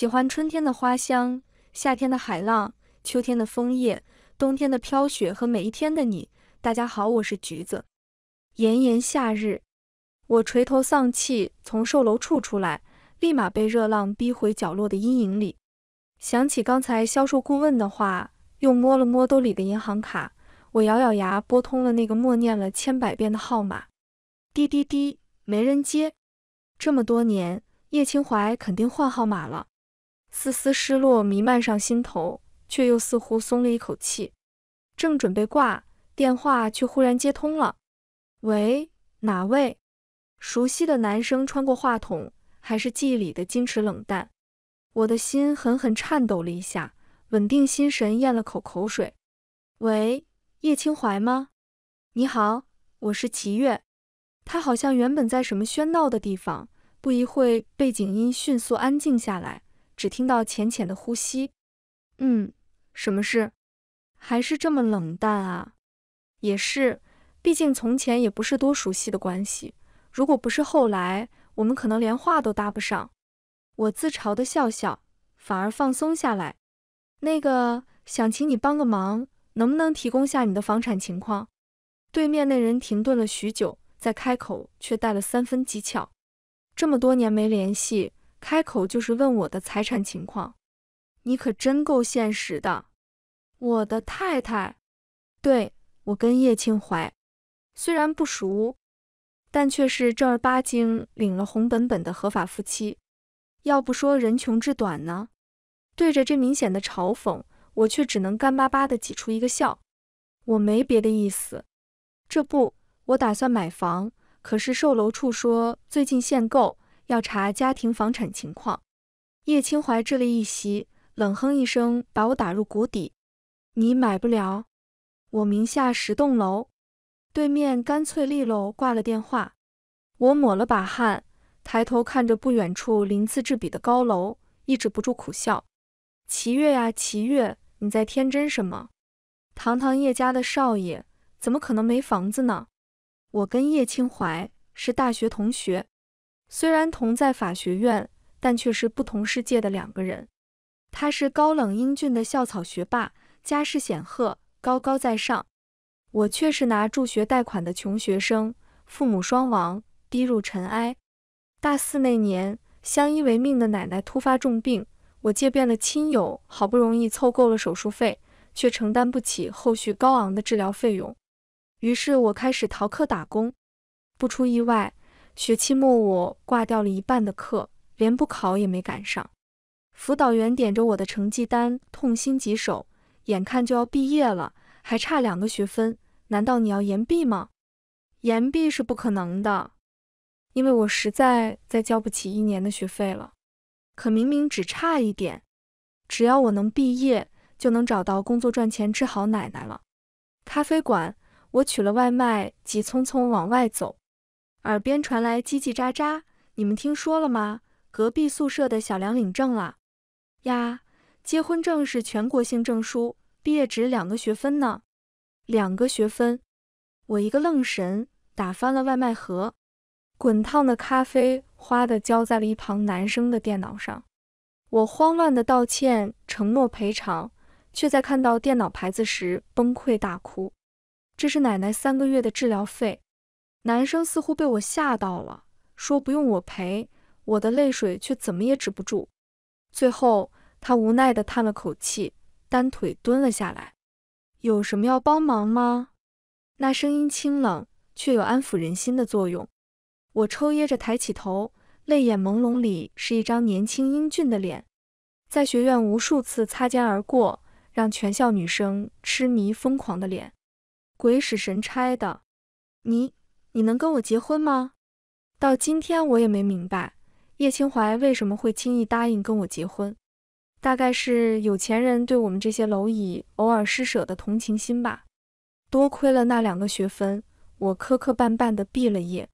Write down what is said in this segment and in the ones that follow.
喜欢春天的花香，夏天的海浪，秋天的枫叶，冬天的飘雪和每一天的你。大家好，我是橘子。炎炎夏日，我垂头丧气从售楼处出来，立马被热浪逼回角落的阴影里。想起刚才销售顾问的话，又摸了摸兜里的银行卡，我咬咬牙拨通了那个默念了千百遍的号码。滴滴滴，没人接。这么多年，叶清怀肯定换号码了。丝丝失落弥漫上心头，却又似乎松了一口气。正准备挂电话，却忽然接通了。喂，哪位？熟悉的男声穿过话筒，还是记忆里的矜持冷淡。我的心狠狠颤抖了一下，稳定心神，咽了口口水。喂，叶清怀吗？你好，我是齐月。他好像原本在什么喧闹的地方，不一会背景音迅速安静下来。只听到浅浅的呼吸，嗯，什么事？还是这么冷淡啊？也是，毕竟从前也不是多熟悉的关系，如果不是后来，我们可能连话都搭不上。我自嘲的笑笑，反而放松下来。那个，想请你帮个忙，能不能提供下你的房产情况？对面那人停顿了许久，再开口却带了三分技巧。这么多年没联系。开口就是问我的财产情况，你可真够现实的，我的太太。对我跟叶庆怀虽然不熟，但却是正儿八经领了红本本的合法夫妻。要不说人穷志短呢？对着这明显的嘲讽，我却只能干巴巴地挤出一个笑。我没别的意思，这不，我打算买房，可是售楼处说最近限购。要查家庭房产情况，叶清怀了一袭冷哼一声，把我打入谷底。你买不了，我名下十栋楼。对面干脆利落挂了电话。我抹了把汗，抬头看着不远处鳞次栉比的高楼，抑制不住苦笑。齐月呀，齐月，你在天真什么？堂堂叶家的少爷，怎么可能没房子呢？我跟叶清怀是大学同学。虽然同在法学院，但却是不同世界的两个人。他是高冷英俊的校草学霸，家世显赫，高高在上；我却是拿助学贷款的穷学生，父母双亡，低入尘埃。大四那年，相依为命的奶奶突发重病，我借遍了亲友，好不容易凑够了手术费，却承担不起后续高昂的治疗费用。于是，我开始逃课打工。不出意外。学期末，我挂掉了一半的课，连补考也没赶上。辅导员点着我的成绩单，痛心疾首。眼看就要毕业了，还差两个学分，难道你要延毕吗？延毕是不可能的，因为我实在再交不起一年的学费了。可明明只差一点，只要我能毕业，就能找到工作赚钱，治好奶奶了。咖啡馆，我取了外卖，急匆匆往外走。耳边传来叽叽喳喳，你们听说了吗？隔壁宿舍的小梁领证了，呀，结婚证是全国性证书，毕业值两个学分呢。两个学分，我一个愣神，打翻了外卖盒，滚烫的咖啡哗的浇在了一旁男生的电脑上。我慌乱的道歉，承诺赔偿，却在看到电脑牌子时崩溃大哭。这是奶奶三个月的治疗费。男生似乎被我吓到了，说不用我陪，我的泪水却怎么也止不住。最后，他无奈地叹了口气，单腿蹲了下来。有什么要帮忙吗？那声音清冷，却有安抚人心的作用。我抽噎着抬起头，泪眼朦胧里是一张年轻英俊的脸，在学院无数次擦肩而过，让全校女生痴迷疯狂的脸。鬼使神差的，你。你能跟我结婚吗？到今天我也没明白叶清怀为什么会轻易答应跟我结婚，大概是有钱人对我们这些蝼蚁偶尔施舍的同情心吧。多亏了那两个学分，我磕磕绊绊的毕了业。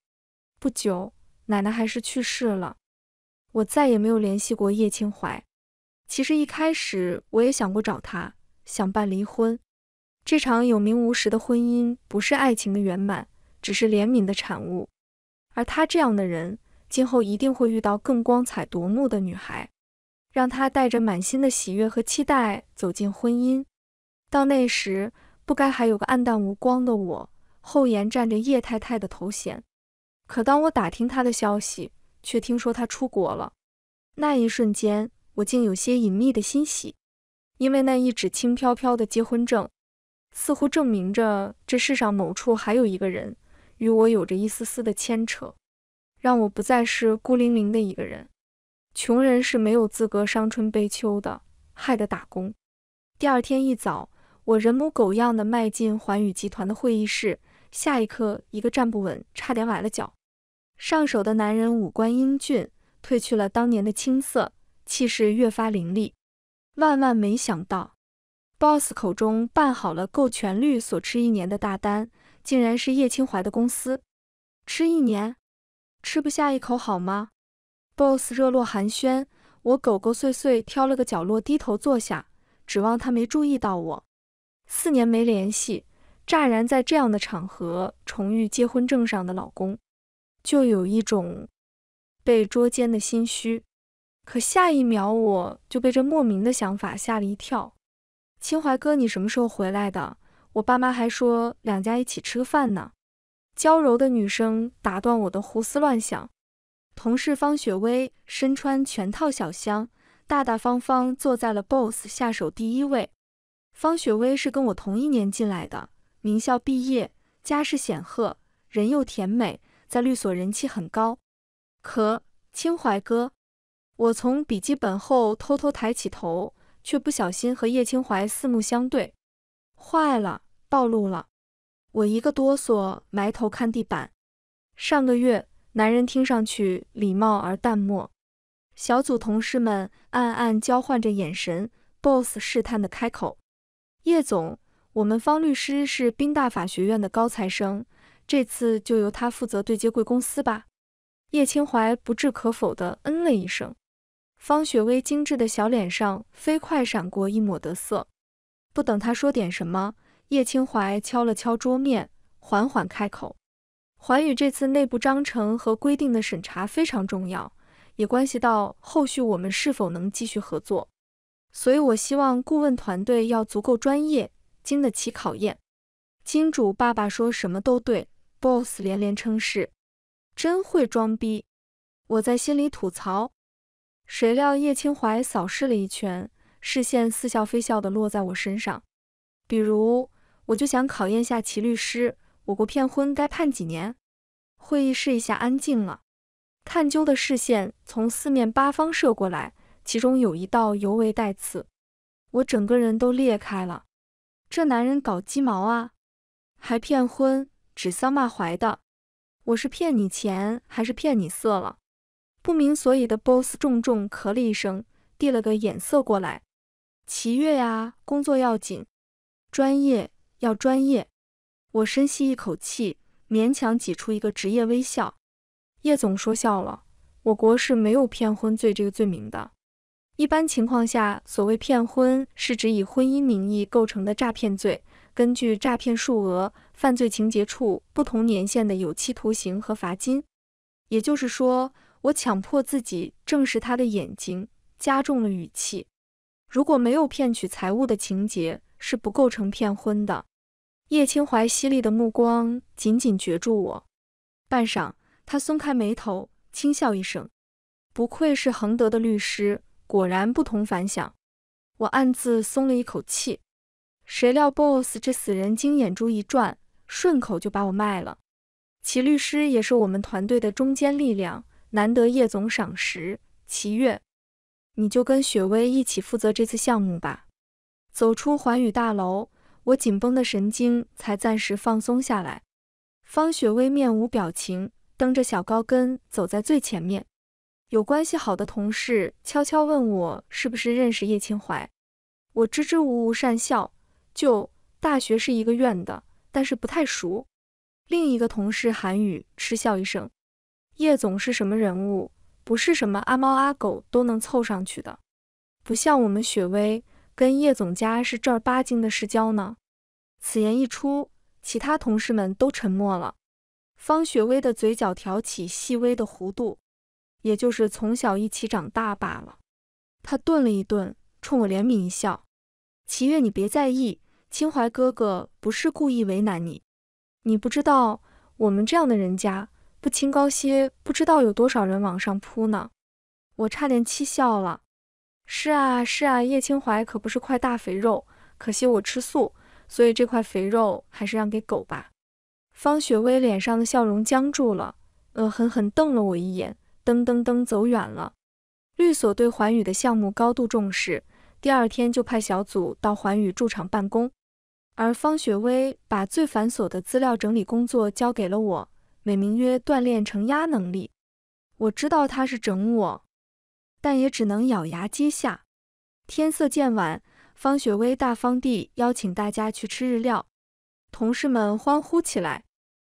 不久，奶奶还是去世了。我再也没有联系过叶清怀。其实一开始我也想过找他，想办离婚。这场有名无实的婚姻不是爱情的圆满。只是怜悯的产物，而他这样的人，今后一定会遇到更光彩夺目的女孩，让他带着满心的喜悦和期待走进婚姻。到那时，不该还有个黯淡无光的我，后颜站着叶太太的头衔。可当我打听他的消息，却听说他出国了。那一瞬间，我竟有些隐秘的欣喜，因为那一纸轻飘飘的结婚证，似乎证明着这世上某处还有一个人。与我有着一丝丝的牵扯，让我不再是孤零零的一个人。穷人是没有资格伤春悲秋的，害得打工。第二天一早，我人模狗样的迈进环宇集团的会议室，下一刻，一个站不稳，差点崴了脚。上手的男人五官英俊，褪去了当年的青涩，气势越发凌厉。万万没想到，boss 口中办好了够全绿所吃一年的大单。竟然是叶清怀的公司，吃一年吃不下一口好吗？boss 热络寒暄，我狗狗碎碎挑了个角落低头坐下，指望他没注意到我。四年没联系，乍然在这样的场合重遇结婚证上的老公，就有一种被捉奸的心虚。可下一秒我就被这莫名的想法吓了一跳。清怀哥，你什么时候回来的？我爸妈还说两家一起吃个饭呢。娇柔的女生打断我的胡思乱想。同事方雪薇身穿全套小香，大大方方坐在了 boss 下手第一位。方雪薇是跟我同一年进来的，名校毕业，家世显赫，人又甜美，在律所人气很高。可清怀哥，我从笔记本后偷偷抬起头，却不小心和叶清怀四目相对。坏了，暴露了！我一个哆嗦，埋头看地板。上个月，男人听上去礼貌而淡漠。小组同事们暗暗交换着眼神。Boss 试探的开口：“叶总，我们方律师是宾大法学院的高材生，这次就由他负责对接贵公司吧。”叶清怀不置可否的嗯了一声。方雪薇精致的小脸上飞快闪过一抹得色。不等他说点什么，叶清怀敲了敲桌面，缓缓开口：“寰宇这次内部章程和规定的审查非常重要，也关系到后续我们是否能继续合作。所以我希望顾问团队要足够专业，经得起考验。”金主爸爸说什么都对，boss 连连称是，真会装逼。我在心里吐槽，谁料叶清怀扫视了一圈。视线似笑非笑地落在我身上，比如我就想考验下齐律师，我国骗婚该判几年？会议室一下安静了，探究的视线从四面八方射过来，其中有一道尤为带刺，我整个人都裂开了。这男人搞鸡毛啊，还骗婚，指桑骂槐的，我是骗你钱还是骗你色了？不明所以的 boss 重重咳了一声，递了个眼色过来。齐越呀，工作要紧，专业要专业。我深吸一口气，勉强挤出一个职业微笑。叶总说笑了，我国是没有骗婚罪这个罪名的。一般情况下，所谓骗婚是指以婚姻名义构成的诈骗罪，根据诈骗数额、犯罪情节处不同年限的有期徒刑和罚金。也就是说，我强迫自己正视他的眼睛，加重了语气。如果没有骗取财物的情节，是不构成骗婚的。叶清怀犀利的目光紧紧攫住我，半晌，他松开眉头，轻笑一声：“不愧是恒德的律师，果然不同凡响。”我暗自松了一口气。谁料 BOSS 这死人精眼珠一转，顺口就把我卖了。齐律师也是我们团队的中坚力量，难得叶总赏识，齐悦。你就跟雪薇一起负责这次项目吧。走出寰宇大楼，我紧绷的神经才暂时放松下来。方雪薇面无表情，蹬着小高跟走在最前面。有关系好的同事悄悄问我是不是认识叶清怀，我支支吾吾，讪笑，就大学是一个院的，但是不太熟。另一个同事韩宇嗤笑一声：“叶总是什么人物？”不是什么阿猫阿狗都能凑上去的，不像我们雪薇跟叶总家是正儿八经的世交呢。此言一出，其他同事们都沉默了。方雪薇的嘴角挑起细微的弧度，也就是从小一起长大罢了。她顿了一顿，冲我怜悯一笑：“齐月，你别在意，清怀哥哥不是故意为难你。你不知道我们这样的人家。”不清高些，不知道有多少人往上扑呢。我差点气笑了。是啊是啊，叶清怀可不是块大肥肉，可惜我吃素，所以这块肥肉还是让给狗吧。方雪薇脸上的笑容僵住了，恶狠狠瞪了我一眼，噔噔噔走远了。律所对环宇的项目高度重视，第二天就派小组到环宇驻场办公，而方雪薇把最繁琐的资料整理工作交给了我。美名曰锻炼承压能力。我知道他是整我，但也只能咬牙接下。天色渐晚，方雪薇大方地邀请大家去吃日料，同事们欢呼起来。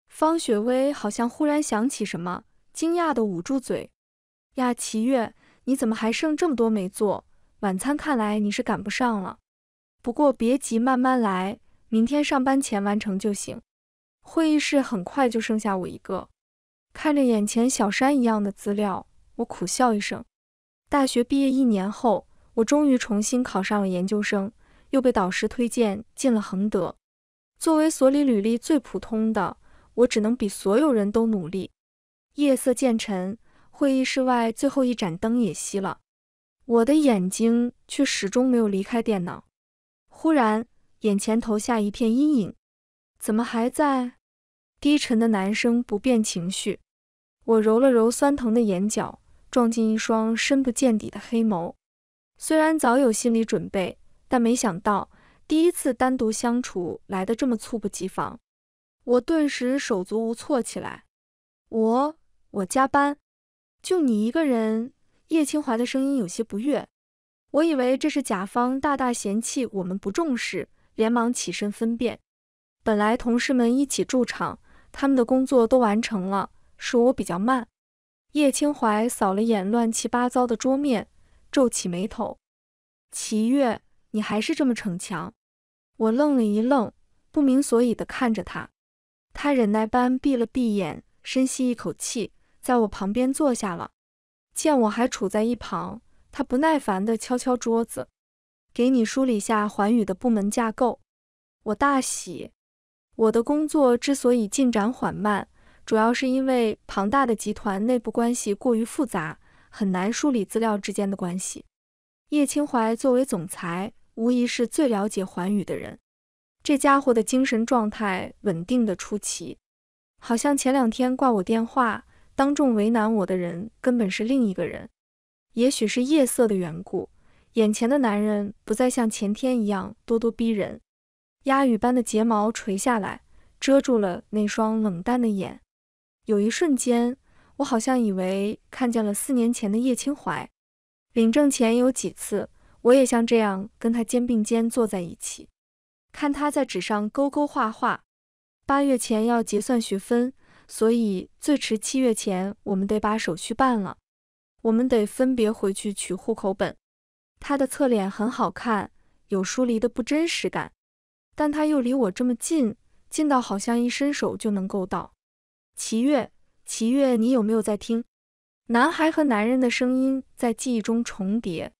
方雪薇好像忽然想起什么，惊讶地捂住嘴：“呀，齐月，你怎么还剩这么多没做？晚餐看来你是赶不上了。不过别急，慢慢来，明天上班前完成就行。”会议室很快就剩下我一个，看着眼前小山一样的资料，我苦笑一声。大学毕业一年后，我终于重新考上了研究生，又被导师推荐进了恒德。作为所里履历最普通的，我只能比所有人都努力。夜色渐沉，会议室外最后一盏灯也熄了，我的眼睛却始终没有离开电脑。忽然，眼前投下一片阴影，怎么还在？低沉的男声不变情绪，我揉了揉酸疼的眼角，撞进一双深不见底的黑眸。虽然早有心理准备，但没想到第一次单独相处来得这么猝不及防，我顿时手足无措起来。我我加班，就你一个人。叶清怀的声音有些不悦。我以为这是甲方大大嫌弃我们不重视，连忙起身分辨。本来同事们一起驻场。他们的工作都完成了，是我比较慢。叶清怀扫了眼乱七八糟的桌面，皱起眉头。齐月，你还是这么逞强。我愣了一愣，不明所以地看着他。他忍耐般闭了闭眼，深吸一口气，在我旁边坐下了。见我还杵在一旁，他不耐烦地敲敲桌子：“给你梳理下环宇的部门架构。”我大喜。我的工作之所以进展缓慢，主要是因为庞大的集团内部关系过于复杂，很难梳理资料之间的关系。叶清怀作为总裁，无疑是最了解环宇的人。这家伙的精神状态稳定的出奇，好像前两天挂我电话、当众为难我的人根本是另一个人。也许是夜色的缘故，眼前的男人不再像前天一样咄咄逼人。鸦羽般的睫毛垂下来，遮住了那双冷淡的眼。有一瞬间，我好像以为看见了四年前的叶清怀。领证前有几次，我也像这样跟他肩并肩坐在一起，看他在纸上勾勾画画。八月前要结算学分，所以最迟七月前我们得把手续办了。我们得分别回去取户口本。他的侧脸很好看，有疏离的不真实感。但他又离我这么近，近到好像一伸手就能够到。齐月，齐月，你有没有在听？男孩和男人的声音在记忆中重叠。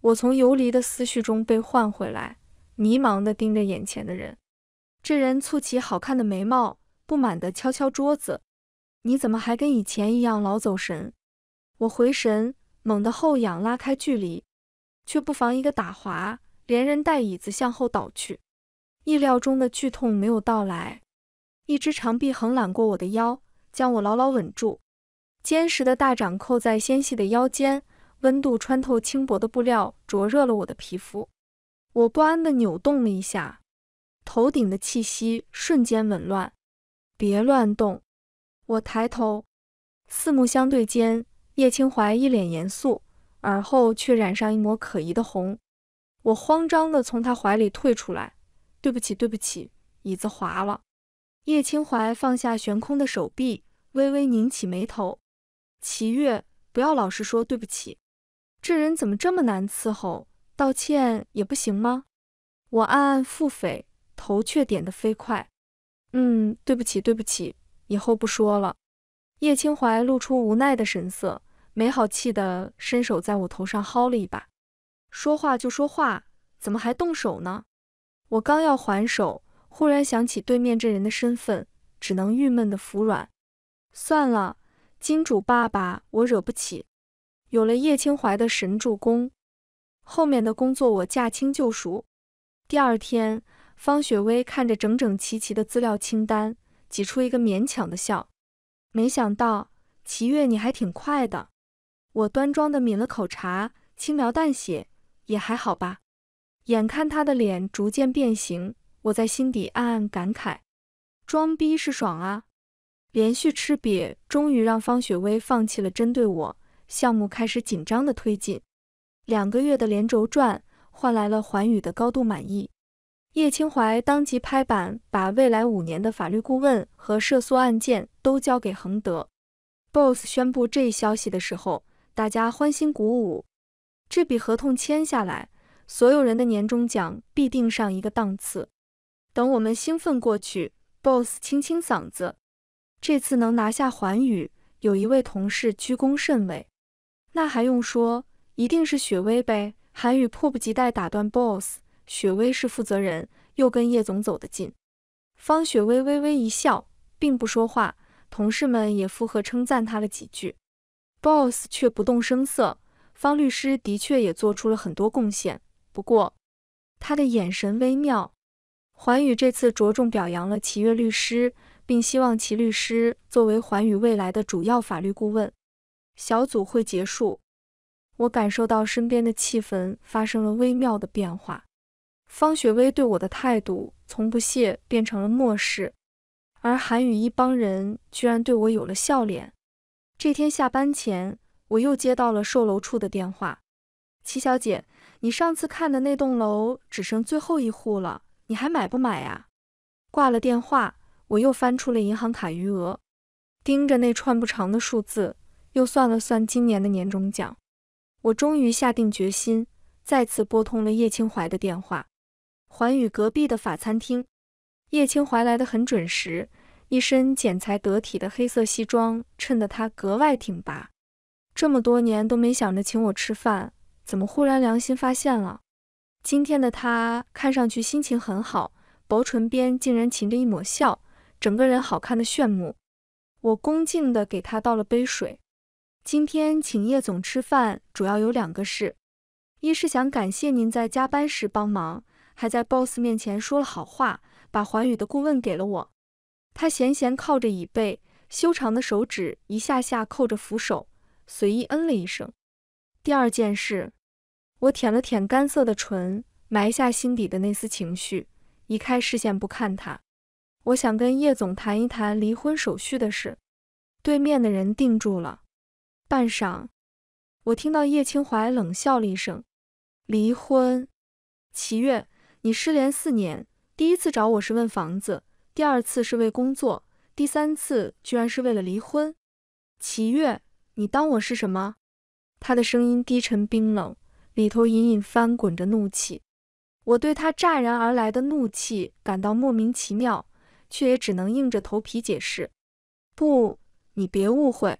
我从游离的思绪中被唤回来，迷茫地盯着眼前的人。这人蹙起好看的眉毛，不满地敲敲桌子：“你怎么还跟以前一样老走神？”我回神，猛地后仰拉开距离，却不防一个打滑，连人带椅子向后倒去。意料中的剧痛没有到来，一只长臂横揽过我的腰，将我牢牢稳住，坚实的大掌扣在纤细的腰间，温度穿透轻薄的布料，灼热了我的皮肤。我不安地扭动了一下，头顶的气息瞬间紊乱。别乱动！我抬头，四目相对间，叶清怀一脸严肃，耳后却染上一抹可疑的红。我慌张地从他怀里退出来。对不起，对不起，椅子滑了。叶清怀放下悬空的手臂，微微拧起眉头。齐月，不要老是说对不起，这人怎么这么难伺候？道歉也不行吗？我暗暗腹诽，头却点得飞快。嗯，对不起，对不起，以后不说了。叶清怀露出无奈的神色，没好气的伸手在我头上薅了一把。说话就说话，怎么还动手呢？我刚要还手，忽然想起对面这人的身份，只能郁闷的服软。算了，金主爸爸我惹不起。有了叶清怀的神助攻，后面的工作我驾轻就熟。第二天，方雪薇看着整整齐齐的资料清单，挤出一个勉强的笑。没想到齐月你还挺快的。我端庄的抿了口茶，轻描淡写，也还好吧。眼看他的脸逐渐变形，我在心底暗暗感慨：装逼是爽啊！连续吃瘪，终于让方雪薇放弃了针对我。项目开始紧张的推进，两个月的连轴转，换来了环宇的高度满意。叶清怀当即拍板，把未来五年的法律顾问和涉诉案件都交给恒德。BOSS 宣布这一消息的时候，大家欢欣鼓舞。这笔合同签下来。所有人的年终奖必定上一个档次。等我们兴奋过去，boss 清清嗓子，这次能拿下寰宇，有一位同事居功甚伟。那还用说，一定是雪薇呗！韩宇迫不及待打断 boss：“ 雪薇是负责人，又跟叶总走得近。”方雪薇微微一笑，并不说话。同事们也附和称赞他了几句，boss 却不动声色。方律师的确也做出了很多贡献。不过，他的眼神微妙。环宇这次着重表扬了齐月律师，并希望齐律师作为环宇未来的主要法律顾问。小组会结束，我感受到身边的气氛发生了微妙的变化。方雪薇对我的态度从不屑变成了漠视，而韩宇一帮人居然对我有了笑脸。这天下班前，我又接到了售楼处的电话，齐小姐。你上次看的那栋楼只剩最后一户了，你还买不买呀？挂了电话，我又翻出了银行卡余额，盯着那串不长的数字，又算了算今年的年终奖。我终于下定决心，再次拨通了叶清怀的电话。环宇隔壁的法餐厅，叶清怀来的很准时，一身剪裁得体的黑色西装衬得他格外挺拔。这么多年都没想着请我吃饭。怎么忽然良心发现了？今天的他看上去心情很好，薄唇边竟然噙着一抹笑，整个人好看的炫目。我恭敬的给他倒了杯水。今天请叶总吃饭，主要有两个事，一是想感谢您在加班时帮忙，还在 boss 面前说了好话，把环宇的顾问给了我。他闲闲靠着椅背，修长的手指一下下扣着扶手，随意嗯了一声。第二件事。我舔了舔干涩的唇，埋下心底的那丝情绪，移开视线不看他。我想跟叶总谈一谈离婚手续的事。对面的人定住了，半晌，我听到叶清怀冷笑了一声：“离婚？齐月，你失联四年，第一次找我是问房子，第二次是为工作，第三次居然是为了离婚？齐月，你当我是什么？”他的声音低沉冰冷。里头隐隐翻滚着怒气，我对他乍然而来的怒气感到莫名其妙，却也只能硬着头皮解释：“不，你别误会，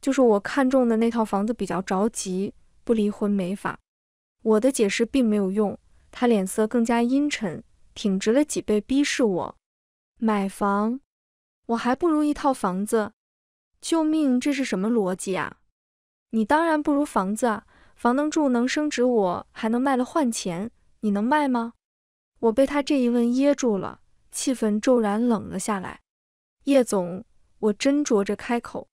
就是我看中的那套房子比较着急，不离婚没法。”我的解释并没有用，他脸色更加阴沉，挺直了脊背逼视我：“买房，我还不如一套房子？救命，这是什么逻辑啊？你当然不如房子。”啊，房能住，能升值，我还能卖了换钱。你能卖吗？我被他这一问噎住了，气氛骤然冷了下来。叶总，我斟酌着开口。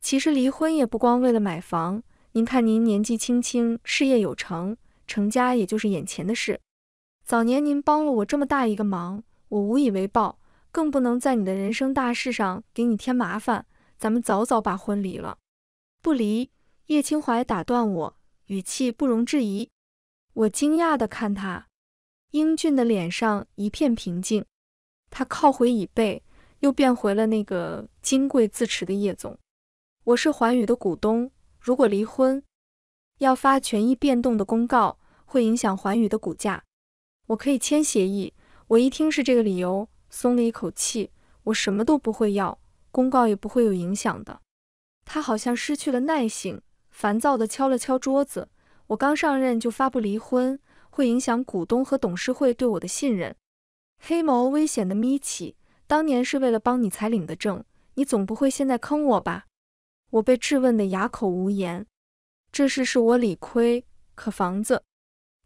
其实离婚也不光为了买房，您看您年纪轻轻，事业有成，成家也就是眼前的事。早年您帮了我这么大一个忙，我无以为报，更不能在你的人生大事上给你添麻烦。咱们早早把婚离了。不离，叶清怀打断我。语气不容置疑，我惊讶的看他，英俊的脸上一片平静。他靠回椅背，又变回了那个金贵自持的叶总。我是环宇的股东，如果离婚，要发权益变动的公告，会影响环宇的股价。我可以签协议。我一听是这个理由，松了一口气。我什么都不会要，公告也不会有影响的。他好像失去了耐性。烦躁地敲了敲桌子，我刚上任就发布离婚，会影响股东和董事会对我的信任。黑眸危险地眯起，当年是为了帮你才领的证，你总不会现在坑我吧？我被质问得哑口无言。这事是我理亏，可房子……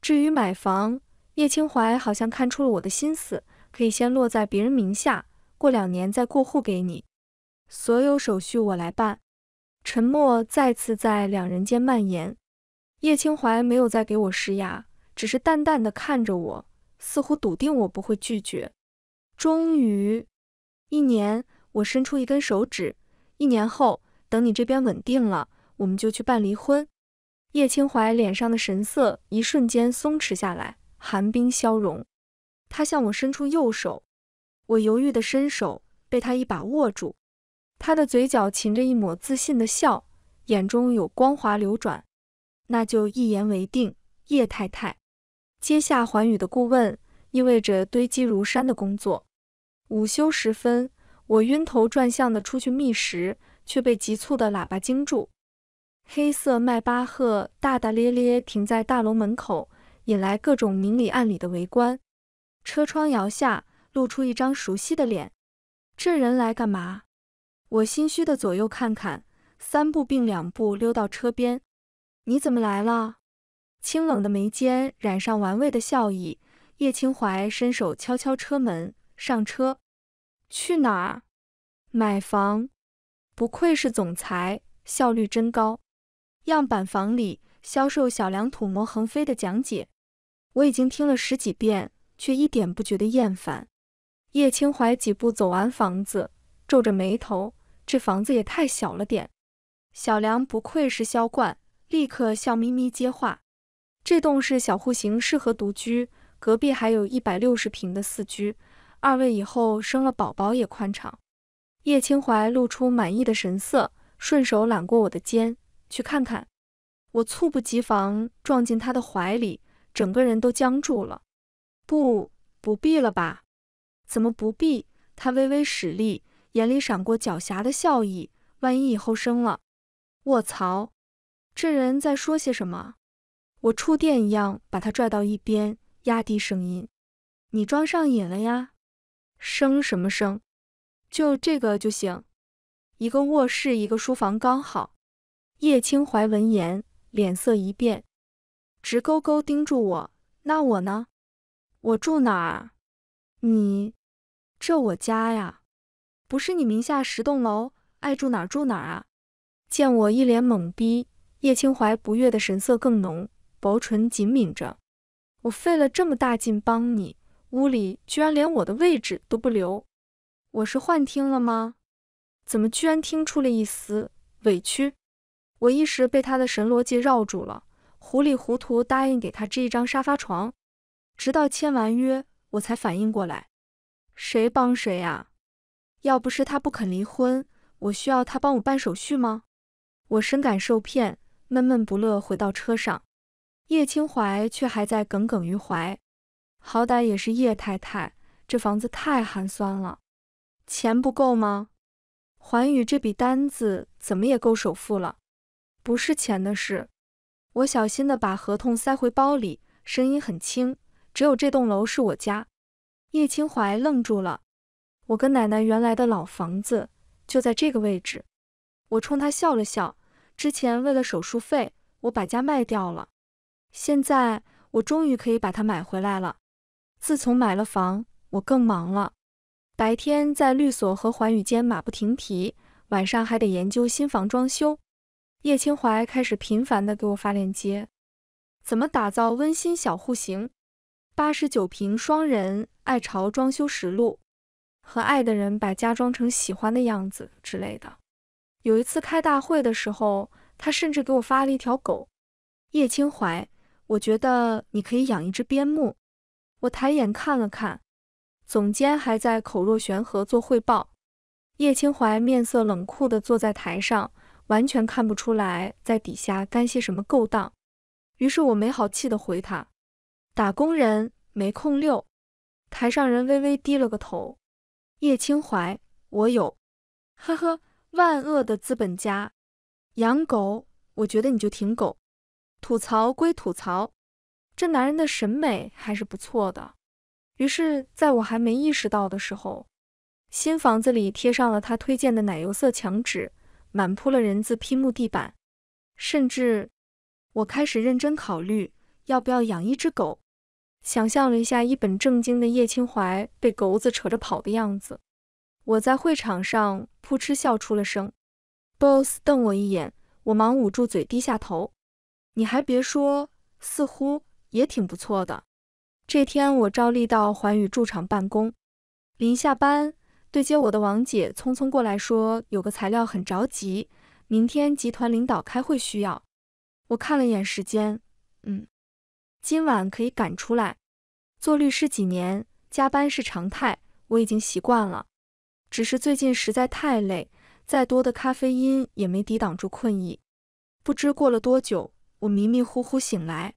至于买房，叶清怀好像看出了我的心思，可以先落在别人名下，过两年再过户给你，所有手续我来办。沉默再次在两人间蔓延。叶清怀没有再给我施压，只是淡淡的看着我，似乎笃定我不会拒绝。终于，一年，我伸出一根手指。一年后，等你这边稳定了，我们就去办离婚。叶清怀脸上的神色一瞬间松弛下来，寒冰消融。他向我伸出右手，我犹豫的伸手，被他一把握住。他的嘴角噙着一抹自信的笑，眼中有光华流转。那就一言为定，叶太太。接下寰宇的顾问，意味着堆积如山的工作。午休时分，我晕头转向的出去觅食，却被急促的喇叭惊住。黑色迈巴赫大大咧咧停在大楼门口，引来各种明里暗里的围观。车窗摇下，露出一张熟悉的脸。这人来干嘛？我心虚的左右看看，三步并两步溜到车边。你怎么来了？清冷的眉间染上玩味的笑意。叶清怀伸手敲敲车门，上车。去哪儿？买房。不愧是总裁，效率真高。样板房里，销售小梁土沫横飞的讲解，我已经听了十几遍，却一点不觉得厌烦。叶清怀几步走完房子，皱着眉头。这房子也太小了点。小梁不愧是销冠，立刻笑眯眯接话：“这栋是小户型，适合独居。隔壁还有一百六十平的四居，二位以后生了宝宝也宽敞。”叶清怀露出满意的神色，顺手揽过我的肩：“去看看。”我猝不及防撞进他的怀里，整个人都僵住了。“不，不必了吧？”“怎么不必？”他微微使力。眼里闪过狡黠的笑意。万一以后生了，卧槽！这人在说些什么？我触电一样把他拽到一边，压低声音：“你装上瘾了呀？生什么生？就这个就行。一个卧室，一个书房，刚好。”叶清怀闻言，脸色一变，直勾勾盯住我：“那我呢？我住哪儿？你这我家呀？”不是你名下十栋楼，爱住哪住哪啊！见我一脸懵逼，叶清怀不悦的神色更浓，薄唇紧抿着。我费了这么大劲帮你，屋里居然连我的位置都不留，我是幻听了吗？怎么居然听出了一丝委屈？我一时被他的神逻辑绕住了，糊里糊涂答应给他支一张沙发床，直到签完约，我才反应过来，谁帮谁呀？要不是他不肯离婚，我需要他帮我办手续吗？我深感受骗，闷闷不乐，回到车上。叶清怀却还在耿耿于怀。好歹也是叶太太，这房子太寒酸了。钱不够吗？环宇这笔单子怎么也够首付了。不是钱的事。我小心的把合同塞回包里，声音很轻。只有这栋楼是我家。叶清怀愣住了。我跟奶奶原来的老房子就在这个位置。我冲他笑了笑。之前为了手术费，我把家卖掉了。现在我终于可以把它买回来了。自从买了房，我更忙了。白天在律所和环宇间马不停蹄，晚上还得研究新房装修。叶清怀开始频繁地给我发链接，怎么打造温馨小户型？八十九平双人爱巢装修实录。和爱的人把家装成喜欢的样子之类的。有一次开大会的时候，他甚至给我发了一条狗，叶清怀，我觉得你可以养一只边牧。我抬眼看了看，总监还在口若悬河做汇报。叶清怀面色冷酷的坐在台上，完全看不出来在底下干些什么勾当。于是我没好气的回他：打工人没空遛。台上人微微低了个头。叶清怀，我有，呵呵，万恶的资本家，养狗，我觉得你就挺狗，吐槽归吐槽，这男人的审美还是不错的。于是，在我还没意识到的时候，新房子里贴上了他推荐的奶油色墙纸，满铺了人字拼木地板，甚至我开始认真考虑要不要养一只狗。想象了一下一本正经的叶清怀被狗子扯着跑的样子，我在会场上扑哧笑出了声。Boss 瞪我一眼，我忙捂住嘴，低下头。你还别说，似乎也挺不错的。这天我照例到环宇驻场办公，临下班对接我的王姐匆匆过来，说有个材料很着急，明天集团领导开会需要。我看了眼时间，嗯。今晚可以赶出来。做律师几年，加班是常态，我已经习惯了。只是最近实在太累，再多的咖啡因也没抵挡住困意。不知过了多久，我迷迷糊糊醒来。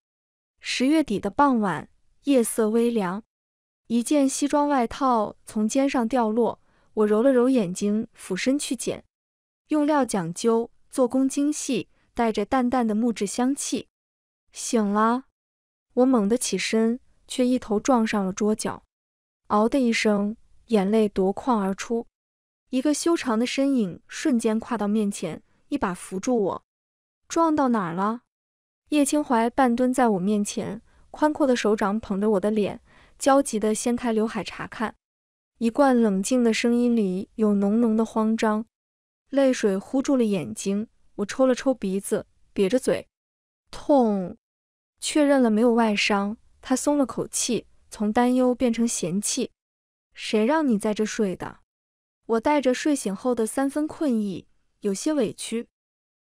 十月底的傍晚，夜色微凉，一件西装外套从肩上掉落。我揉了揉眼睛，俯身去捡。用料讲究，做工精细，带着淡淡的木质香气。醒了。我猛地起身，却一头撞上了桌角，嗷的一声，眼泪夺眶而出。一个修长的身影瞬间跨到面前，一把扶住我。撞到哪儿了？叶清怀半蹲在我面前，宽阔的手掌捧着我的脸，焦急地掀开刘海查看。一贯冷静的声音里有浓浓的慌张，泪水糊住了眼睛。我抽了抽鼻子，瘪着嘴，痛。确认了没有外伤，他松了口气，从担忧变成嫌弃。谁让你在这睡的？我带着睡醒后的三分困意，有些委屈。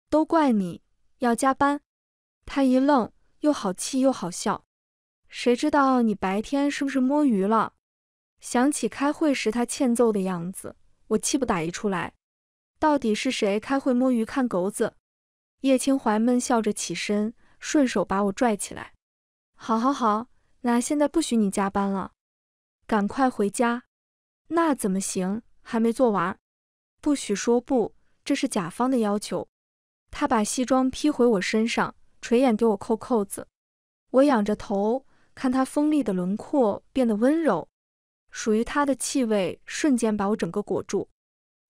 都怪你，要加班。他一愣，又好气又好笑。谁知道你白天是不是摸鱼了？想起开会时他欠揍的样子，我气不打一处来。到底是谁开会摸鱼看狗子？叶清怀闷笑着起身。顺手把我拽起来，好好好，那现在不许你加班了，赶快回家。那怎么行？还没做完。不许说不，这是甲方的要求。他把西装披回我身上，垂眼给我扣扣子。我仰着头，看他锋利的轮廓变得温柔，属于他的气味瞬间把我整个裹住，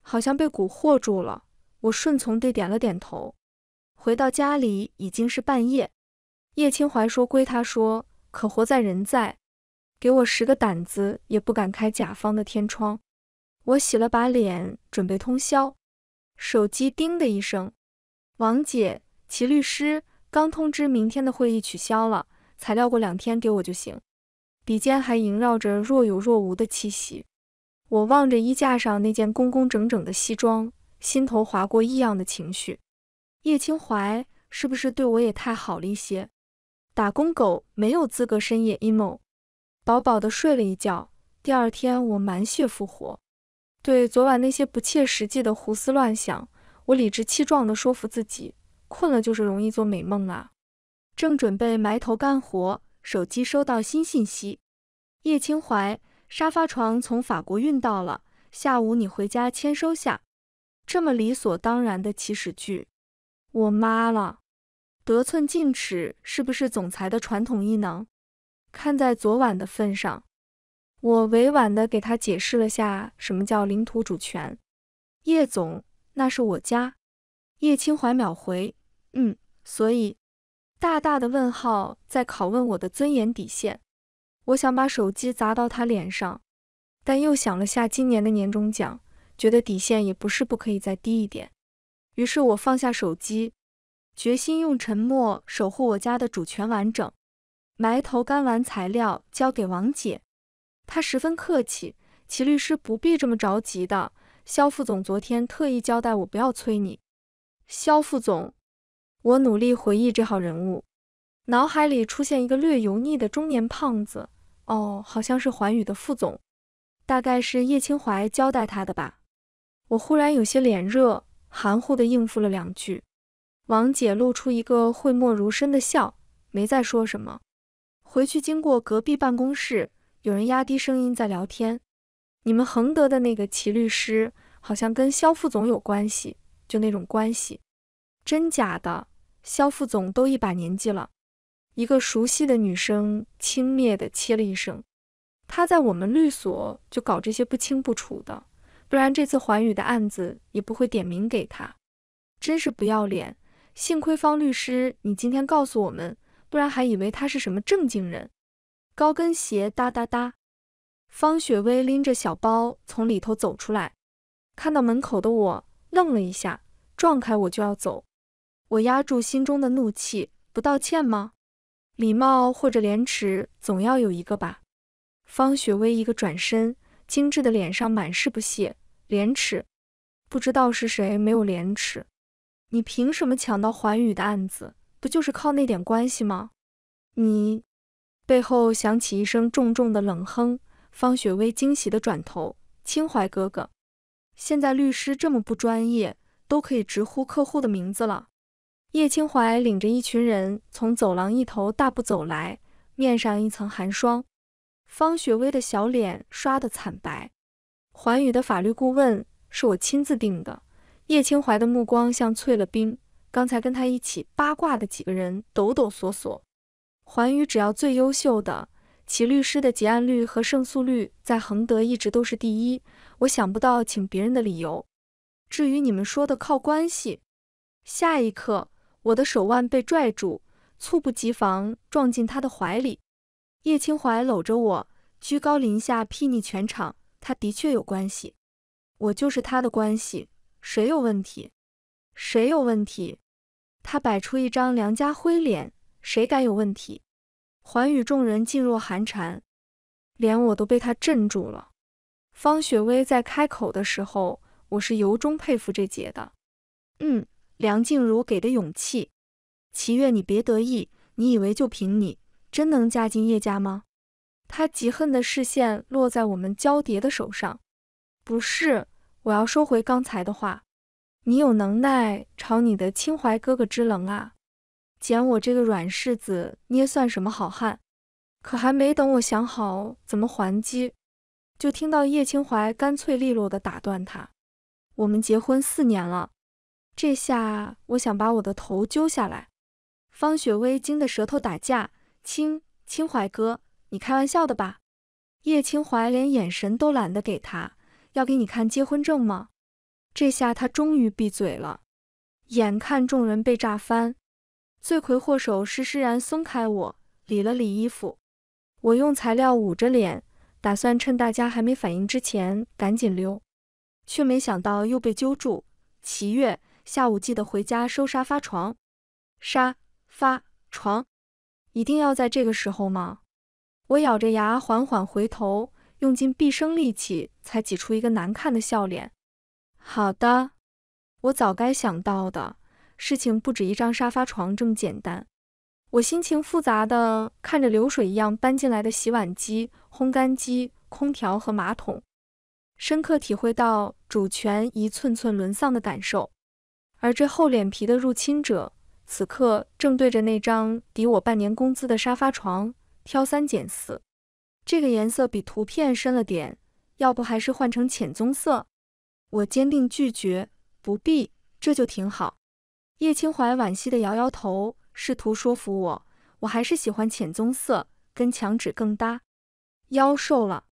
好像被蛊惑住了。我顺从地点了点头。回到家里已经是半夜，叶清怀说归他说，可活在人在，给我十个胆子也不敢开甲方的天窗。我洗了把脸，准备通宵。手机叮的一声，王姐，齐律师刚通知明天的会议取消了，材料过两天给我就行。笔尖还萦绕着若有若无的气息，我望着衣架上那件工工整整的西装，心头划过异样的情绪。叶清怀是不是对我也太好了一些？打工狗没有资格深夜 emo，饱饱的睡了一觉，第二天我满血复活。对昨晚那些不切实际的胡思乱想，我理直气壮的说服自己，困了就是容易做美梦啊。正准备埋头干活，手机收到新信息，叶清怀沙发床从法国运到了，下午你回家签收下。这么理所当然的起始句。我妈了，得寸进尺是不是总裁的传统异能？看在昨晚的份上，我委婉的给他解释了下什么叫领土主权。叶总，那是我家。叶清怀秒回，嗯，所以大大的问号在拷问我的尊严底线。我想把手机砸到他脸上，但又想了下今年的年终奖，觉得底线也不是不可以再低一点。于是我放下手机，决心用沉默守护我家的主权完整。埋头干完材料，交给王姐。她十分客气：“齐律师不必这么着急的，肖副总昨天特意交代我不要催你。”肖副总，我努力回忆这号人物，脑海里出现一个略油腻的中年胖子。哦，好像是环宇的副总，大概是叶清怀交代他的吧。我忽然有些脸热。含糊地应付了两句，王姐露出一个讳莫如深的笑，没再说什么。回去经过隔壁办公室，有人压低声音在聊天：“你们恒德的那个齐律师，好像跟肖副总有关系，就那种关系，真假的？”肖副总都一把年纪了，一个熟悉的女生轻蔑地切了一声：“他在我们律所就搞这些不清不楚的。”不然这次环宇的案子也不会点名给他，真是不要脸！幸亏方律师，你今天告诉我们，不然还以为他是什么正经人。高跟鞋哒哒哒，方雪薇拎着小包从里头走出来，看到门口的我愣了一下，撞开我就要走。我压住心中的怒气，不道歉吗？礼貌或者廉耻，总要有一个吧。方雪薇一个转身，精致的脸上满是不屑。廉耻，不知道是谁没有廉耻。你凭什么抢到环宇的案子？不就是靠那点关系吗？你！背后响起一声重重的冷哼。方雪薇惊喜的转头，清怀哥哥，现在律师这么不专业，都可以直呼客户的名字了。叶清怀领着一群人从走廊一头大步走来，面上一层寒霜。方雪薇的小脸刷的惨白。环宇的法律顾问是我亲自定的。叶清怀的目光像淬了冰，刚才跟他一起八卦的几个人抖抖索索。环宇只要最优秀的，其律师的结案率和胜诉率在恒德一直都是第一，我想不到请别人的理由。至于你们说的靠关系，下一刻我的手腕被拽住，猝不及防撞进他的怀里。叶清怀搂着我，居高临下睥睨全场。他的确有关系，我就是他的关系。谁有问题？谁有问题？他摆出一张梁家辉脸，谁敢有问题？环宇众人噤若寒蝉，连我都被他镇住了。方雪薇在开口的时候，我是由衷佩服这姐的。嗯，梁静茹给的勇气。齐月，你别得意，你以为就凭你，真能嫁进叶家吗？他嫉恨的视线落在我们交叠的手上，不是，我要收回刚才的话。你有能耐朝你的清怀哥哥之棱啊，捡我这个软柿子捏算什么好汉？可还没等我想好怎么还击，就听到叶清怀干脆利落地打断他：“我们结婚四年了，这下我想把我的头揪下来。”方雪薇惊得舌头打架，清清怀哥。你开玩笑的吧？叶清怀连眼神都懒得给他，要给你看结婚证吗？这下他终于闭嘴了。眼看众人被炸翻，罪魁祸首施施然松开我，理了理衣服。我用材料捂着脸，打算趁大家还没反应之前赶紧溜，却没想到又被揪住。齐月，下午记得回家收沙发床。沙发床，一定要在这个时候吗？我咬着牙，缓缓回头，用尽毕生力气才挤出一个难看的笑脸。好的，我早该想到的事情不止一张沙发床这么简单。我心情复杂的看着流水一样搬进来的洗碗机、烘干机、空调和马桶，深刻体会到主权一寸寸沦丧的感受。而这厚脸皮的入侵者，此刻正对着那张抵我半年工资的沙发床。挑三拣四，这个颜色比图片深了点，要不还是换成浅棕色？我坚定拒绝，不必，这就挺好。叶清怀惋惜的摇摇头，试图说服我，我还是喜欢浅棕色，跟墙纸更搭。腰瘦了，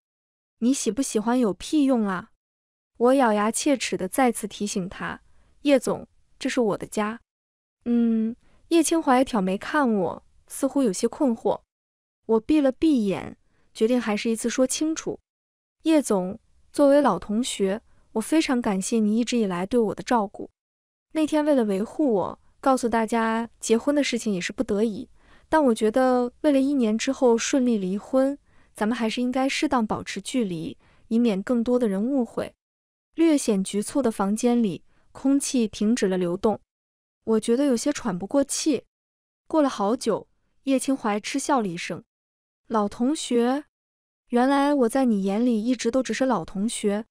你喜不喜欢有屁用啊？我咬牙切齿的再次提醒他，叶总，这是我的家。嗯，叶清怀挑眉看我，似乎有些困惑。我闭了闭眼，决定还是一次说清楚。叶总，作为老同学，我非常感谢你一直以来对我的照顾。那天为了维护我，告诉大家结婚的事情也是不得已。但我觉得，为了一年之后顺利离婚，咱们还是应该适当保持距离，以免更多的人误会。略显局促的房间里，空气停止了流动，我觉得有些喘不过气。过了好久，叶清怀嗤笑了一声。老同学，原来我在你眼里一直都只是老同学。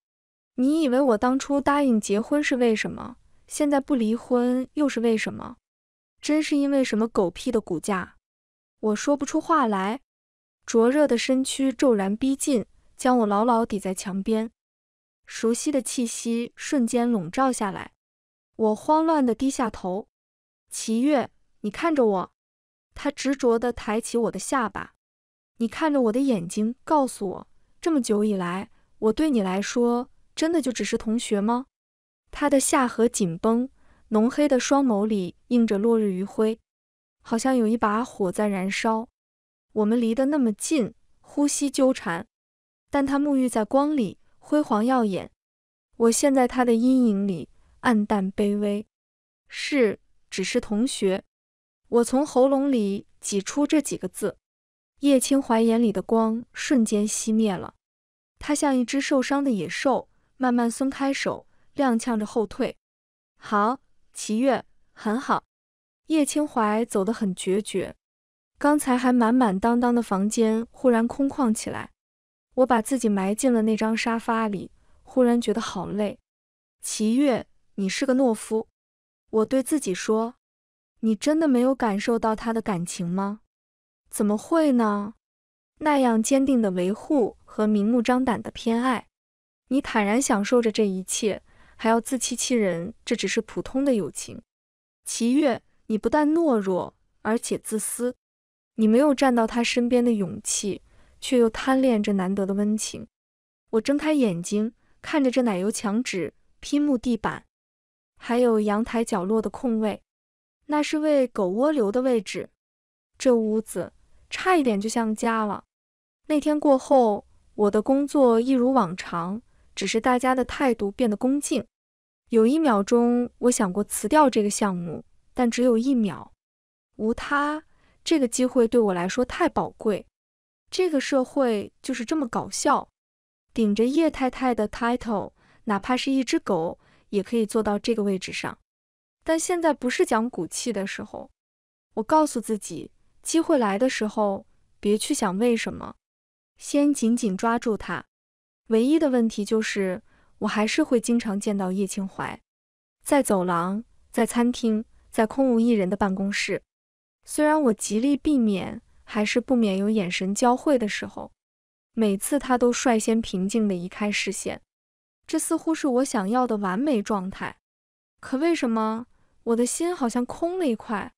你以为我当初答应结婚是为什么？现在不离婚又是为什么？真是因为什么狗屁的股价？我说不出话来。灼热的身躯骤然逼近，将我牢牢抵在墙边，熟悉的气息瞬间笼罩下来。我慌乱地低下头。齐月，你看着我。他执着地抬起我的下巴。你看着我的眼睛，告诉我，这么久以来，我对你来说，真的就只是同学吗？他的下颌紧绷，浓黑的双眸里映着落日余晖，好像有一把火在燃烧。我们离得那么近，呼吸纠缠，但他沐浴在光里，辉煌耀眼。我现在他的阴影里，暗淡卑微。是，只是同学。我从喉咙里挤出这几个字。叶清怀眼里的光瞬间熄灭了，他像一只受伤的野兽，慢慢松开手，踉跄着后退。好，齐月，很好。叶清怀走得很决绝，刚才还满满当当的房间忽然空旷起来。我把自己埋进了那张沙发里，忽然觉得好累。齐月，你是个懦夫，我对自己说，你真的没有感受到他的感情吗？怎么会呢？那样坚定的维护和明目张胆的偏爱，你坦然享受着这一切，还要自欺欺人，这只是普通的友情。齐月，你不但懦弱，而且自私。你没有站到他身边的勇气，却又贪恋这难得的温情。我睁开眼睛，看着这奶油墙纸、拼木地板，还有阳台角落的空位，那是为狗窝留的位置。这屋子。差一点就像家了。那天过后，我的工作一如往常，只是大家的态度变得恭敬。有一秒钟，我想过辞掉这个项目，但只有一秒，无他，这个机会对我来说太宝贵。这个社会就是这么搞笑，顶着叶太太的 title，哪怕是一只狗也可以坐到这个位置上。但现在不是讲骨气的时候，我告诉自己。机会来的时候，别去想为什么，先紧紧抓住它。唯一的问题就是，我还是会经常见到叶清怀，在走廊，在餐厅，在空无一人的办公室。虽然我极力避免，还是不免有眼神交汇的时候。每次他都率先平静地移开视线，这似乎是我想要的完美状态。可为什么我的心好像空了一块？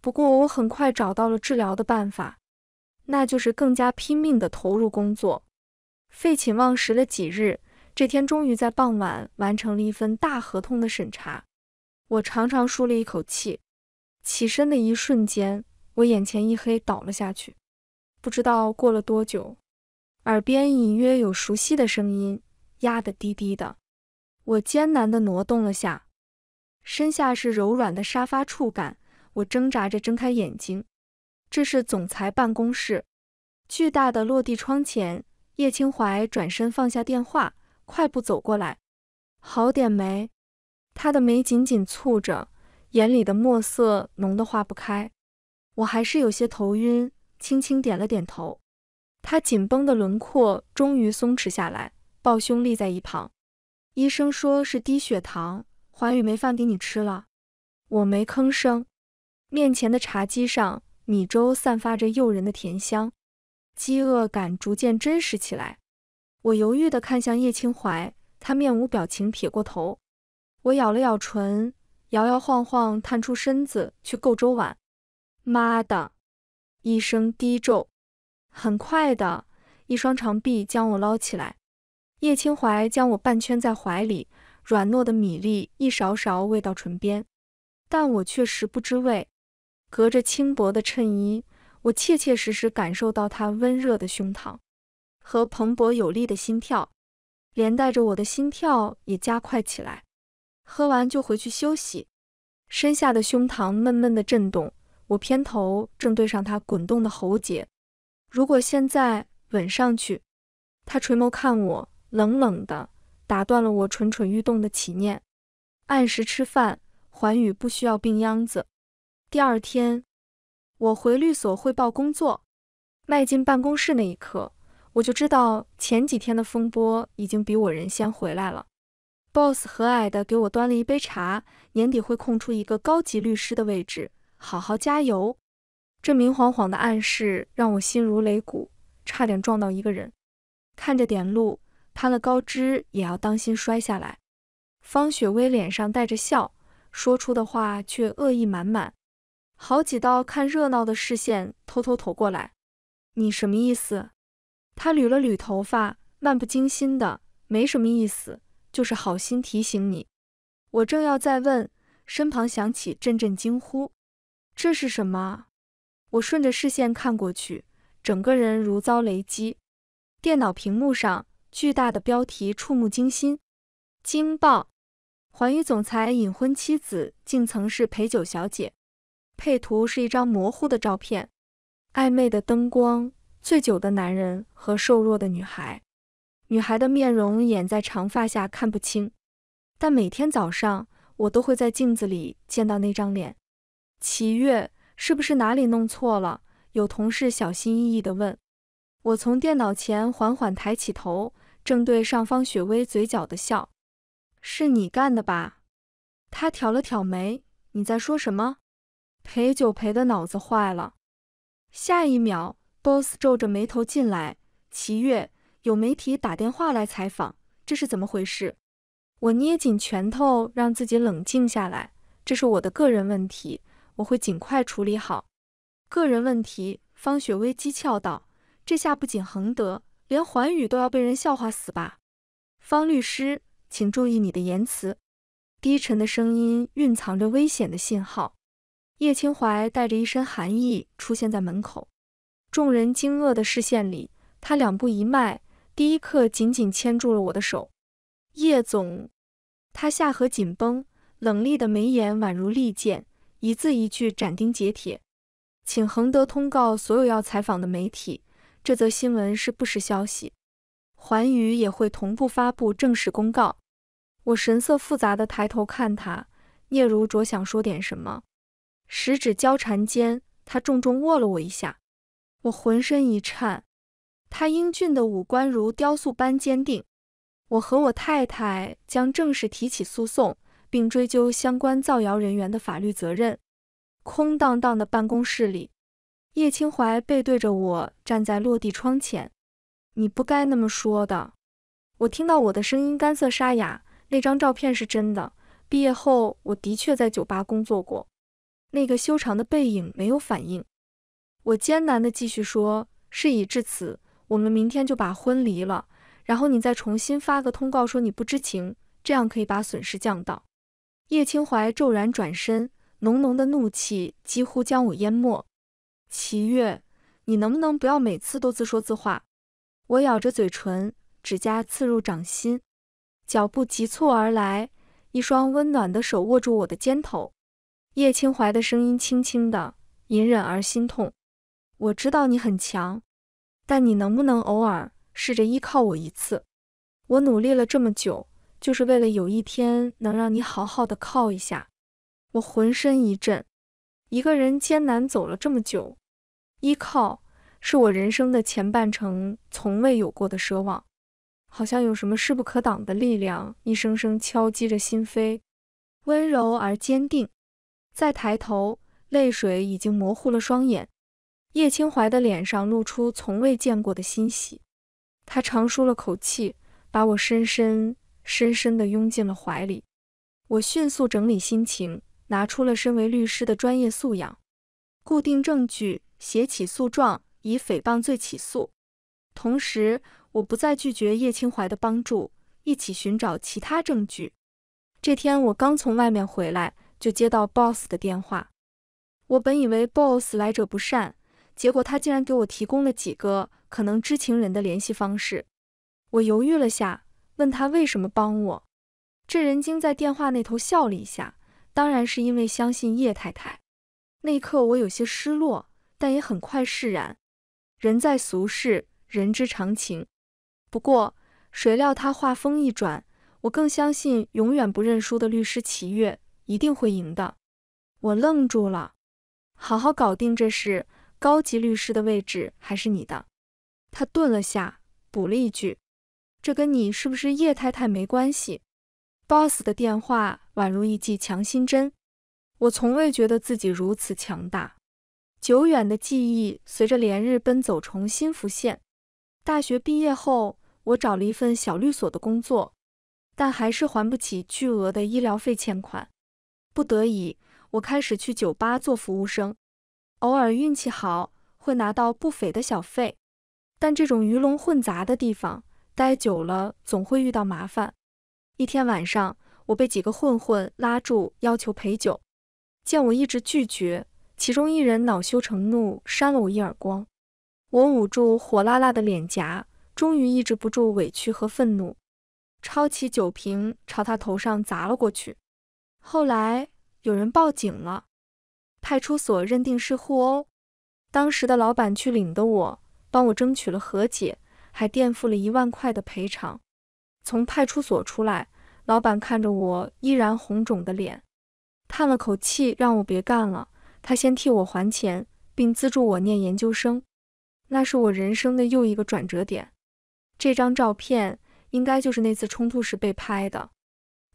不过，我很快找到了治疗的办法，那就是更加拼命地投入工作，废寝忘食了几日。这天终于在傍晚完成了一份大合同的审查，我长长舒了一口气。起身的一瞬间，我眼前一黑，倒了下去。不知道过了多久，耳边隐约有熟悉的声音，压得低低的。我艰难地挪动了下，身下是柔软的沙发触感。我挣扎着睁开眼睛，这是总裁办公室，巨大的落地窗前，叶清怀转身放下电话，快步走过来。好点没？他的眉紧紧蹙着，眼里的墨色浓得化不开。我还是有些头晕，轻轻点了点头。他紧绷的轮廓终于松弛下来，抱胸立在一旁。医生说是低血糖，寰宇没饭给你吃了。我没吭声。面前的茶几上，米粥散发着诱人的甜香，饥饿感逐渐真实起来。我犹豫地看向叶清怀，他面无表情，撇过头。我咬了咬唇，摇摇晃晃探出身子去够粥碗。妈的！一声低咒，很快的一双长臂将我捞起来。叶清怀将我半圈在怀里，软糯的米粒一勺勺喂到唇边，但我却食不知味。隔着轻薄的衬衣，我切切实实感受到他温热的胸膛和蓬勃有力的心跳，连带着我的心跳也加快起来。喝完就回去休息。身下的胸膛闷闷的震动，我偏头正对上他滚动的喉结。如果现在吻上去，他垂眸看我，冷冷的打断了我蠢蠢欲动的起念。按时吃饭，环宇不需要病秧子。第二天，我回律所汇报工作，迈进办公室那一刻，我就知道前几天的风波已经比我人先回来了。Boss 和蔼的给我端了一杯茶，年底会空出一个高级律师的位置，好好加油。这明晃晃的暗示让我心如擂鼓，差点撞到一个人，看着点路，攀了高枝也要当心摔下来。方雪薇脸上带着笑，说出的话却恶意满满。好几道看热闹的视线偷偷投过来，你什么意思？他捋了捋头发，漫不经心的，没什么意思，就是好心提醒你。我正要再问，身旁响起阵阵惊呼，这是什么？我顺着视线看过去，整个人如遭雷击。电脑屏幕上巨大的标题触目惊心：惊爆，寰宇总裁隐婚妻子竟曾是陪酒小姐。配图是一张模糊的照片，暧昧的灯光，醉酒的男人和瘦弱的女孩。女孩的面容掩在长发下，看不清。但每天早上，我都会在镜子里见到那张脸。齐月，是不是哪里弄错了？有同事小心翼翼地问。我从电脑前缓缓抬起头，正对上方雪薇嘴角的笑。是你干的吧？她挑了挑眉。你在说什么？陪酒陪的脑子坏了，下一秒，boss 皱着眉头进来。齐月，有媒体打电话来采访，这是怎么回事？我捏紧拳头，让自己冷静下来。这是我的个人问题，我会尽快处理好。个人问题，方雪薇讥诮道。这下不仅恒德，连环宇都要被人笑话死吧？方律师，请注意你的言辞。低沉的声音蕴藏着危险的信号。叶清怀带着一身寒意出现在门口，众人惊愕的视线里，他两步一迈，第一刻紧紧牵住了我的手。叶总，他下颌紧绷，冷厉的眉眼宛如利剑，一字一句斩钉截铁，请恒德通告所有要采访的媒体，这则新闻是不实消息，寰宇也会同步发布正式公告。我神色复杂的抬头看他，聂如卓想说点什么。十指交缠间，他重重握了我一下，我浑身一颤。他英俊的五官如雕塑般坚定。我和我太太将正式提起诉讼，并追究相关造谣人员的法律责任。空荡荡的办公室里，叶清怀背对着我站在落地窗前。你不该那么说的。我听到我的声音干涩沙哑。那张照片是真的。毕业后，我的确在酒吧工作过。那个修长的背影没有反应，我艰难地继续说：“事已至此，我们明天就把婚离了，然后你再重新发个通告说你不知情，这样可以把损失降到。”叶清怀骤然转身，浓浓的怒气几乎将我淹没。齐月，你能不能不要每次都自说自话？我咬着嘴唇，指甲刺入掌心，脚步急促而来，一双温暖的手握住我的肩头。叶清怀的声音轻轻的，隐忍而心痛。我知道你很强，但你能不能偶尔试着依靠我一次？我努力了这么久，就是为了有一天能让你好好的靠一下。我浑身一震，一个人艰难走了这么久，依靠是我人生的前半程从未有过的奢望。好像有什么势不可挡的力量，一声声敲击着心扉，温柔而坚定。再抬头，泪水已经模糊了双眼。叶清怀的脸上露出从未见过的欣喜，他长舒了口气，把我深深、深深地拥进了怀里。我迅速整理心情，拿出了身为律师的专业素养，固定证据，写起诉状，以诽谤罪起诉。同时，我不再拒绝叶清怀的帮助，一起寻找其他证据。这天，我刚从外面回来。就接到 boss 的电话，我本以为 boss 来者不善，结果他竟然给我提供了几个可能知情人的联系方式。我犹豫了下，问他为什么帮我。这人精在电话那头笑了一下，当然是因为相信叶太太。那一刻我有些失落，但也很快释然。人在俗世，人之常情。不过谁料他话锋一转，我更相信永远不认输的律师齐越。一定会赢的，我愣住了。好好搞定这事。高级律师的位置还是你的。他顿了下，补了一句：“这跟你是不是叶太太没关系。” boss 的电话宛如一剂强心针，我从未觉得自己如此强大。久远的记忆随着连日奔走重新浮现。大学毕业后，我找了一份小律所的工作，但还是还不起巨额的医疗费欠款。不得已，我开始去酒吧做服务生，偶尔运气好会拿到不菲的小费。但这种鱼龙混杂的地方待久了，总会遇到麻烦。一天晚上，我被几个混混拉住要求陪酒，见我一直拒绝，其中一人恼羞成怒，扇了我一耳光。我捂住火辣辣的脸颊，终于抑制不住委屈和愤怒，抄起酒瓶朝他头上砸了过去。后来有人报警了，派出所认定是互殴。当时的老板去领的，我帮我争取了和解，还垫付了一万块的赔偿。从派出所出来，老板看着我依然红肿的脸，叹了口气，让我别干了。他先替我还钱，并资助我念研究生。那是我人生的又一个转折点。这张照片应该就是那次冲突时被拍的。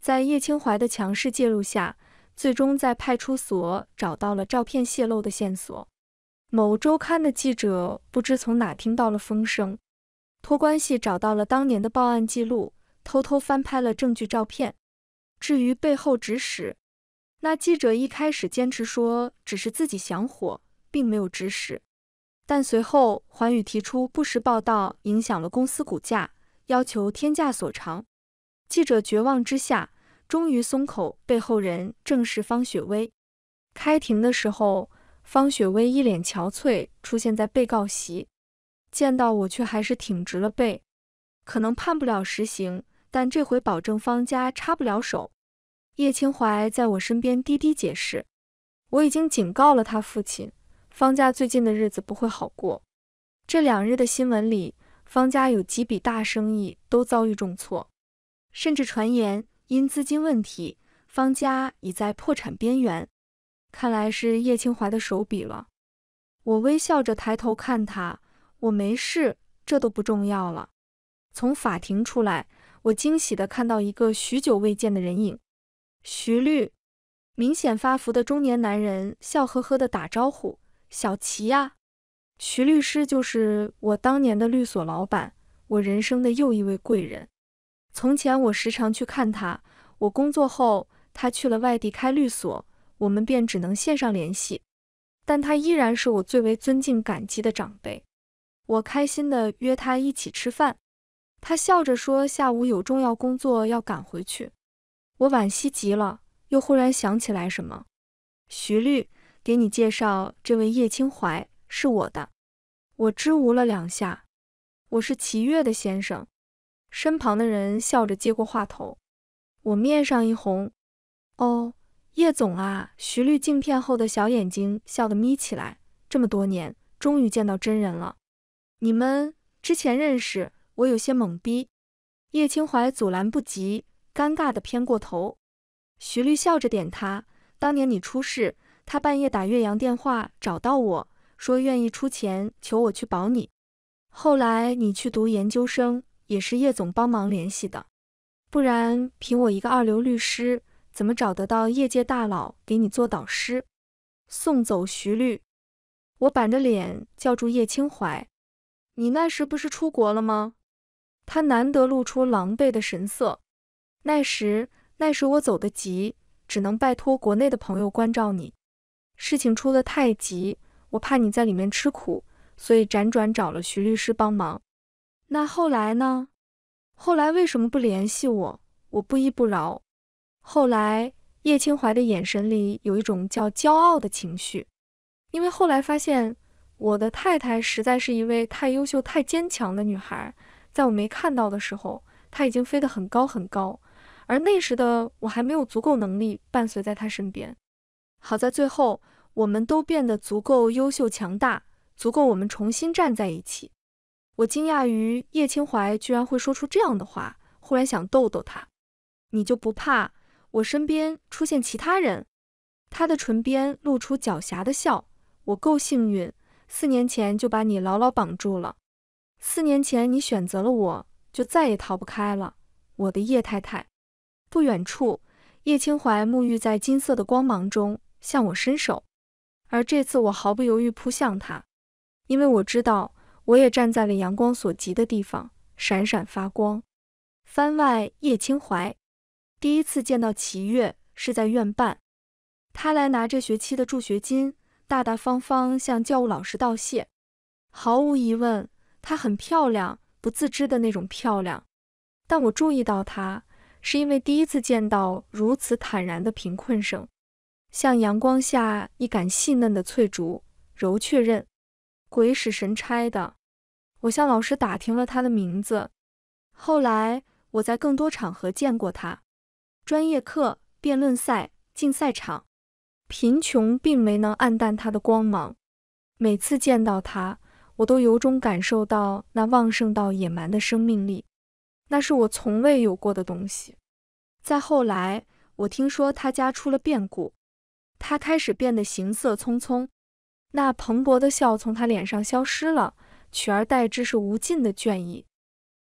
在叶清怀的强势介入下，最终在派出所找到了照片泄露的线索。某周刊的记者不知从哪听到了风声，托关系找到了当年的报案记录，偷偷翻拍了证据照片。至于背后指使，那记者一开始坚持说只是自己想火，并没有指使。但随后环宇提出不实报道影响了公司股价，要求天价索偿。记者绝望之下。终于松口，背后人正是方雪薇。开庭的时候，方雪薇一脸憔悴出现在被告席，见到我却还是挺直了背。可能判不了实刑，但这回保证方家插不了手。叶清怀在我身边低低解释：“我已经警告了他父亲，方家最近的日子不会好过。这两日的新闻里，方家有几笔大生意都遭遇重挫，甚至传言。”因资金问题，方家已在破产边缘，看来是叶清怀的手笔了。我微笑着抬头看他，我没事，这都不重要了。从法庭出来，我惊喜的看到一个许久未见的人影，徐律，明显发福的中年男人笑呵呵的打招呼：“小齐呀，徐律师就是我当年的律所老板，我人生的又一位贵人。”从前我时常去看他，我工作后他去了外地开律所，我们便只能线上联系。但他依然是我最为尊敬感激的长辈。我开心地约他一起吃饭，他笑着说下午有重要工作要赶回去。我惋惜极了，又忽然想起来什么，徐律给你介绍这位叶清怀是我的。我支吾了两下，我是齐越的先生。身旁的人笑着接过话头，我面上一红。哦，叶总啊！徐律镜片后的小眼睛笑得眯起来，这么多年终于见到真人了。你们之前认识？我有些懵逼。叶清怀阻拦不及，尴尬地偏过头。徐律笑着点他，当年你出事，他半夜打岳阳电话找到我，说愿意出钱求我去保你。后来你去读研究生。也是叶总帮忙联系的，不然凭我一个二流律师，怎么找得到业界大佬给你做导师？送走徐律，我板着脸叫住叶清怀：“你那时不是出国了吗？”他难得露出狼狈的神色。那时，那时我走得急，只能拜托国内的朋友关照你。事情出得太急，我怕你在里面吃苦，所以辗转找了徐律师帮忙。那后来呢？后来为什么不联系我？我不依不饶。后来，叶清怀的眼神里有一种叫骄傲的情绪，因为后来发现，我的太太实在是一位太优秀、太坚强的女孩。在我没看到的时候，她已经飞得很高很高，而那时的我还没有足够能力伴随在她身边。好在最后，我们都变得足够优秀、强大，足够我们重新站在一起。我惊讶于叶清怀居然会说出这样的话，忽然想逗逗他。你就不怕我身边出现其他人？他的唇边露出狡黠的笑。我够幸运，四年前就把你牢牢绑住了。四年前你选择了我，就再也逃不开了，我的叶太太。不远处，叶清怀沐浴在金色的光芒中，向我伸手。而这次我毫不犹豫扑向他，因为我知道。我也站在了阳光所及的地方，闪闪发光。番外叶清怀，第一次见到齐月是在院办，他来拿这学期的助学金，大大方方向教务老师道谢。毫无疑问，她很漂亮，不自知的那种漂亮。但我注意到她，是因为第一次见到如此坦然的贫困生，像阳光下一杆细嫩的翠竹。柔确认。鬼使神差的，我向老师打听了他的名字。后来，我在更多场合见过他：专业课、辩论赛、竞赛场。贫穷并没能暗淡他的光芒。每次见到他，我都有种感受到那旺盛到野蛮的生命力，那是我从未有过的东西。再后来，我听说他家出了变故，他开始变得行色匆匆。那蓬勃的笑从他脸上消失了，取而代之是无尽的倦意。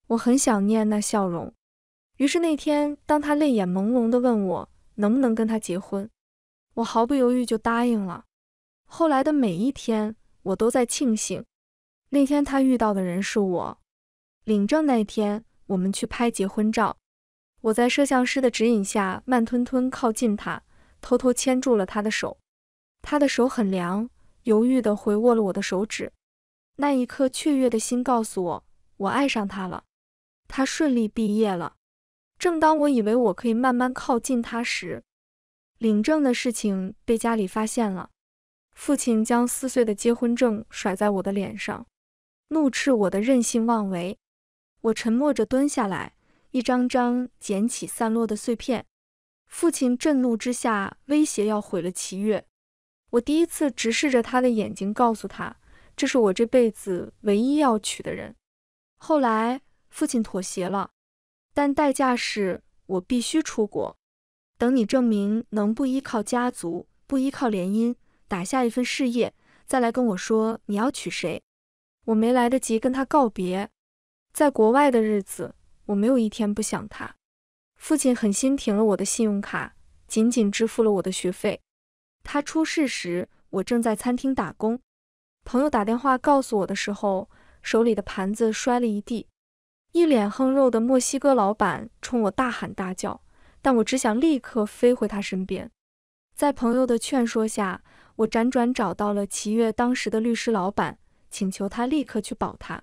我很想念那笑容。于是那天，当他泪眼朦胧地问我能不能跟他结婚，我毫不犹豫就答应了。后来的每一天，我都在庆幸那天他遇到的人是我。领证那天，我们去拍结婚照，我在摄像师的指引下慢吞吞靠近他，偷偷牵住了他的手。他的手很凉。犹豫地回握了我的手指，那一刻雀跃的心告诉我，我爱上他了。他顺利毕业了。正当我以为我可以慢慢靠近他时，领证的事情被家里发现了。父亲将撕碎的结婚证甩在我的脸上，怒斥我的任性妄为。我沉默着蹲下来，一张张捡起散落的碎片。父亲震怒之下，威胁要毁了齐月。我第一次直视着他的眼睛，告诉他，这是我这辈子唯一要娶的人。后来，父亲妥协了，但代价是我必须出国。等你证明能不依靠家族、不依靠联姻，打下一份事业，再来跟我说你要娶谁。我没来得及跟他告别，在国外的日子，我没有一天不想他。父亲狠心停了我的信用卡，仅仅支付了我的学费。他出事时，我正在餐厅打工。朋友打电话告诉我的时候，手里的盘子摔了一地，一脸横肉的墨西哥老板冲我大喊大叫。但我只想立刻飞回他身边。在朋友的劝说下，我辗转找到了齐月当时的律师老板，请求他立刻去保他。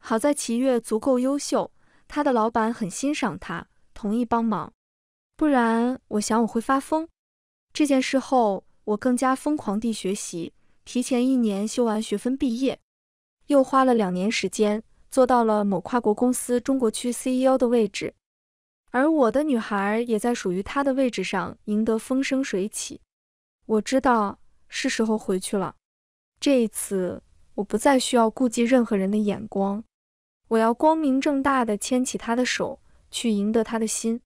好在齐月足够优秀，他的老板很欣赏他，同意帮忙。不然，我想我会发疯。这件事后，我更加疯狂地学习，提前一年修完学分毕业，又花了两年时间做到了某跨国公司中国区 CEO 的位置。而我的女孩也在属于她的位置上赢得风生水起。我知道是时候回去了。这一次，我不再需要顾及任何人的眼光，我要光明正大地牵起她的手，去赢得她的心。